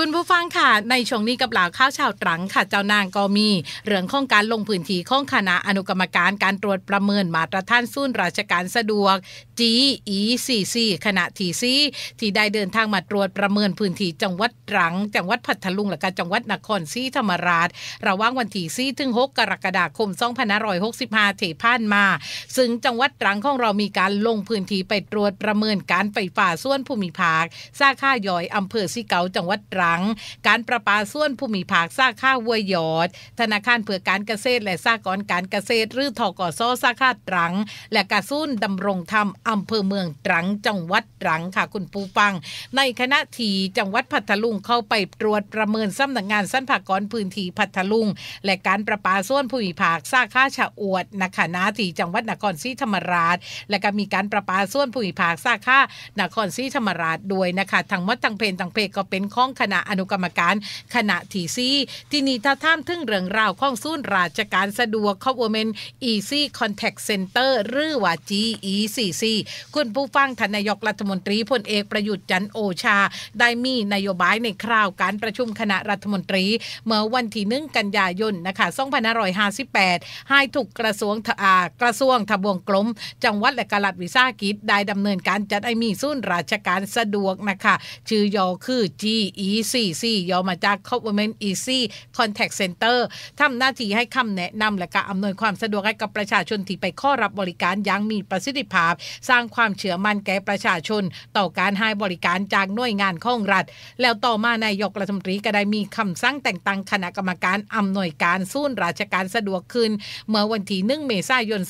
คุณผู้ฟังค่ะ ในช่วงนี้กับหล่าข้าวชาวตรังค่ะ เจ้านางก็มี เรื่องของการลงพื้นที่ของคณะอนุกรรมการการตรวจประเมินมาตรฐานสุนราชการสะดวก GECC ขณะทีซีที่ได้เดินทางมาตรวจประเมินพื้นที่จังหวัดตรัง จังหวัดพัทลุงและก็จังหวัดนครศรีธรรมราช ระหว่างวันที่4ถึง6กรกฎาคม2565ที่ผ่านมา ซึ่งจังหวัดตรังของเรามีการลงพื้นที่ไปตรวจประเมินการไฟฟ้าส่วนภูมิภาคสาขาย่อยอำเภอซีเกาจังหวัดตรัง การประปาส่วนภูมิภาคสาขาวัวยอด ธนาคารเพื่อการเกษตรและสากลการเกษตรหรือทกสสาขาตรัง และกระสุนดำรงธรรมอำเภอเมืองตรังจังหวัดตรังค่ะคุณปูฟัง ในคณะทีจังหวัดพัทลุงเข้าไปตรวจประเมินสำนักงานสั้นผากรพื้นที่พัทลุงและการประปาส่วนภูมิภาคซาค่าชะอวดนะคะนาทีจังหวัดนครศรีธรรมราช และก็มีการประปาส่วนภูมิภาคซาค่านครศรีธรรมราชด้วยนะคะทั้งมดทั้งเพนทั้งเพกก็เป็นข้องคณะอนุกรรมการคณะทีซีที่นี่ถ้าท่ามทึ่งเรื่องราวข้องสุ้นราชการสะดวกเข้าวเมนอีซี่คอนแทคเซ็นเตอร์หรือว่า GECC คุณผู้ฟังทานนายกรัฐมนตรีพลเอกประยุทธ์จันโอชา ได้มีนโยบายในคราวการประชุมคณะรัฐมนตรี เมื่อวันที่หนึ่งกันยายนนะคะ2558ให้ถูกกระทรวงกระทรวงทบวงกลมจังหวัดและกลัดวิสาหกิจ ได้ดำเนินการจัดให้มีุ่นราชการสะดวกนะคะชื่อยอคือ GECC ยอมาจาก Government Easy Contact Center ทำหน้าที่ให้คำแนะนำและการอำนวยความสะดวกให้กับประชาชนที่ไปข้อรับบริการยังมีประสิทธิภาพสร้างความเชื่อมั่นแก่ประชาชน ต่อการให้บริการจากหน่วยงานของรัฐ แล้วต่อมานายกรัฐมนตรีก็ได้มีคำสั่งแต่งตั้งคณะกรรมการอำนวยการสูนราชการสะดวกขึ้น เมื่อวันที่หนึ่งเมษายน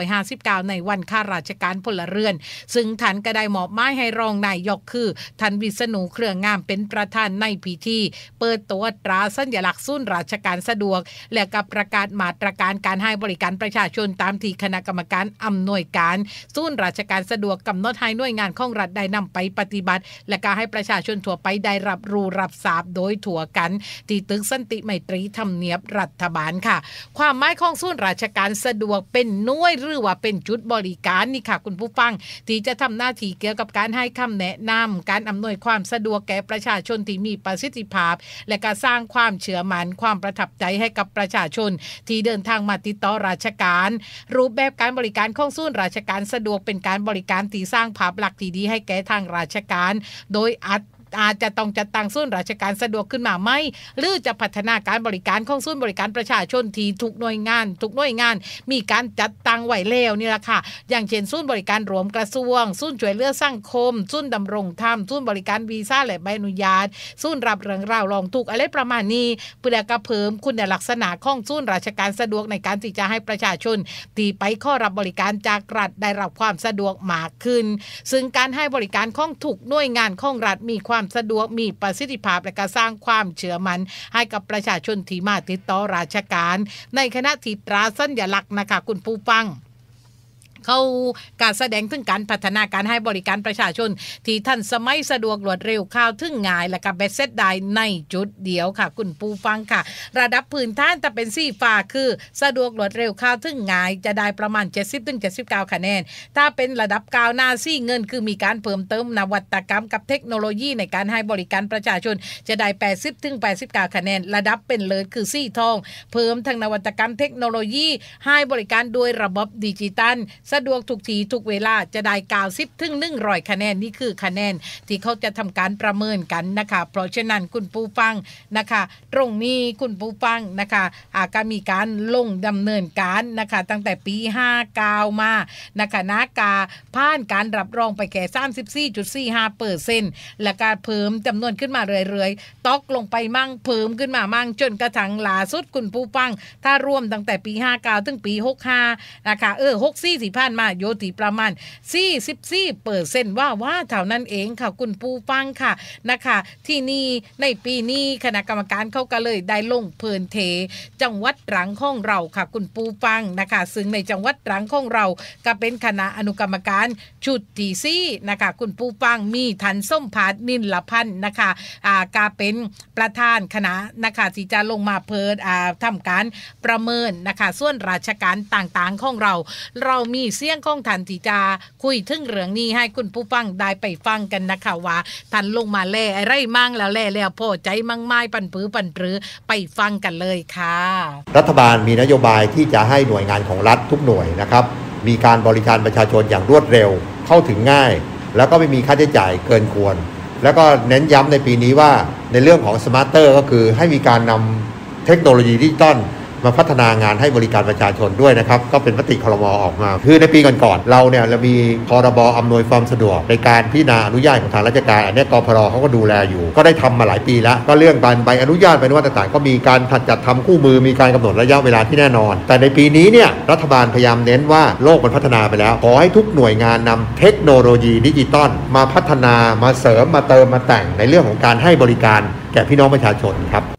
2559 ในวันข้าราชการพลเรือน ซึ่งท่านก็ได้มอบหมายให้รองนายกคือท่านวิษณุเครืองามเป็นประธานในพิธีเปิดตัวตราสัญลักษณ์ุูนราชการสะดวก และกับประกาศมาตรการการให้บริการประชาชนตามที่คณะกรรมการอำนวยการุูนรราชการสะดวกกำหนดให้หน่วยงานของรัฐได้นำไปปฏิบัติ และก็ให้ประชาชนทั่วไปได้รับรู้รับทราบโดยถั่วกันที่ตึกสันติไมตรีทำเนียบรัฐบาลค่ะ ความหมายของส่วนราชการสะดวกเป็นหน่วยหรือว่าเป็นจุดบริการนี่ค่ะ คุณผู้ฟังที่จะทำหน้าที่เกี่ยวกับการให้คำแนะนำการอำนวยความสะดวกแก่ประชาชนที่มีประสิทธิภาพ และการสร้างความเชื่อมัน่นความประทับใจให้กับประชาชน ที่เดินทางมาติดต่อราชการ รูปแบบการบริการของส่วนราชการสะดวกเป็น็นการบริการตีสร้างภาพลักษณ์ที่ดีให้แก่ทางราชการโดยอัดอาจจะต้องจัดตั้งศูนย์ราชการสะดวกขึ้นมาไหม หรือจะพัฒนาการบริการของศูนย์บริการประชาชนที่ทุกหน่วยงาน ทุกหน่วยงาน มีการจัดตั้งไว้แล้วนี่แหละค่ะอย่างเช่นศูนย์บริการรวมกระทรวงศูนย์ช่วยเหลือสังคมศูนย์ดำรงธรรมศูนย์บริการวีซ่าและใบอนุญาตศูนย์รับเรื่องราวลองทุกอะไรประมาณนี้เพื่อกระเพิ่ม คุณลักษณะของศูนย์ราชการสะดวกในการที่จะให้ประชาชนที่ไปข้อรับบริการจากรัฐได้รับความสะดวกมากขึ้น ซึ่งการให้บริการของถูกหน่วยงานของรัฐมีความสะดวกมีประสิทธิภาพ และการสร้างความเชื่อมัน ให้กับประชาชนที่มาติดต่อราชการ ในคณะทีตราสัญลักษณ์นะคะคุณผู้ฟังเขาการแสดงถึงการพัฒนาการให้บริการประชาชน ที่ท่านสมัยสะดวกรวดเร็วข้าวถึงง่าย และกับเบสเซตได้ในจุดเดียวค่ะคุณปูฟังค่ะ ระดับพื้นฐานแต่เป็นสีฟ้าคือสะดวกรวดเร็วข้าวถึงง่าย จะได้ประมาณ 70ถึง79 คะแนนถ้าเป็นระดับกาวหน้าซี่เงิน คือมีการเพิ่มเติมนวัตกรรม กับเทคโนโลยีในการให้บริการประชาชนจะได้ 80ถึง89 คะแนน ระดับเป็นเลิศคือซี่ทองเพิ่มทางนวัตกรรมเทคโนโลยี ให้บริการโดยระบบดิจิตัละดวกถูกทีถูกเวลาจะได้กาวซิบถึงหนึ่งร้อยคะแนนนี่คือคะแนนที่เขาจะทำการประเมินกันนะคะเพราะฉะนั้นคุณปูฟังนะคะ ตรงนี้คุณปูฟังนะคะอาการมีการลงดำเนินการนะคะตั้งแต่ปีห้ากาวมานะคะนากาผ่านการรับรองไปแก่สางสิบสี่จุดสี่ห้าเปอร์เซ็นต์และการเพิ่มจำนวนขึ้นมาเรื่อยๆตอกลงไปมั่ง เพิ่มขึ้นมามั่งจนกระทั่งล่าสุดคุณปูฟัง ถ้าร่วมตั้งแต่ปีห้ากาวถึงปีหกห้านะคะเออหกสี่สี่พานมาโยติประมาณ 44เปอร์เซนว่าว่าเท่านั้นเองค่ะคุณผู้ฟังค่ะนะคะที่นี่ ในปีนี้ คณะกรรมการเขาก็เลยได้ลงเพืนเทจังหวัดรังของเราค่ะ คุณปูฟังนะคะ ซึ่งในจังหวัดรังของเราก็เป็นคณะอนุกรรมการชุดที่ซี่นะคะคุณปูฟังมีทันส้มผาดนินละพันนะคะอ่ากาเป็นประธานคณะนะคะที่จะลงมาเพิดอ่าทำการประเมินนะคะ ส่วนราชการต่างๆของเราเรามีเสียงของท่านทีจาคุยถึงเรื่องนี้ให้คุณผู้ฟังได้ไปฟังกันนะคะว่าท่านลงมาแล่อะไรมั่งแล้วแล่แล้วพอใจมั่งไม้ปันปื้อปันปรือไปฟังกันเลยค่ะรัฐบาลมีนโยบายที่จะให้หน่วยงานของรัฐทุกหน่วยนะครับมีการบริการประชาชนอย่างรวดเร็วเข้าถึงง่าย แล้วก็ไม่มีค่าใช้จ่ายเกินควร แล้วก็เน้นย้ำในปีนี้ว่าในเรื่องของสมาร์ตเตอร์ ก็คือให้มีการนำเทคโนโลยีดิจิตอลมาพัฒนางานให้บริการประชาชนด้วยนะครับ ก็เป็นมติคอรมอออกมา คือในปีก่อน ๆ เราเนี่ยเรามีพรบอำนวยความสะดวกในการพิจารณาอนุญาตของทางราชการอันนี้กพรเขาก็ดูแลอยู่ก็ได้ทำมาหลายปีแล้ว ก็เรื่องการใบอนุญาตใบอนุญาตต่างๆก็มีการถัดจัดทำคู่มือมีการกำหนดระยะเวลาที่แน่นอน แต่ในปีนี้เนี่ยรัฐบาลพยายามเน้นว่าโลกมันพัฒนาไปแล้ว ขอให้ทุกหน่วยงานนำเทคโนโลยีดิจิตอลมาพัฒนามาเสริมมาเติมมาแต่ง ในเรื่องของการให้บริการแก่พี่น้องประชาชนครับ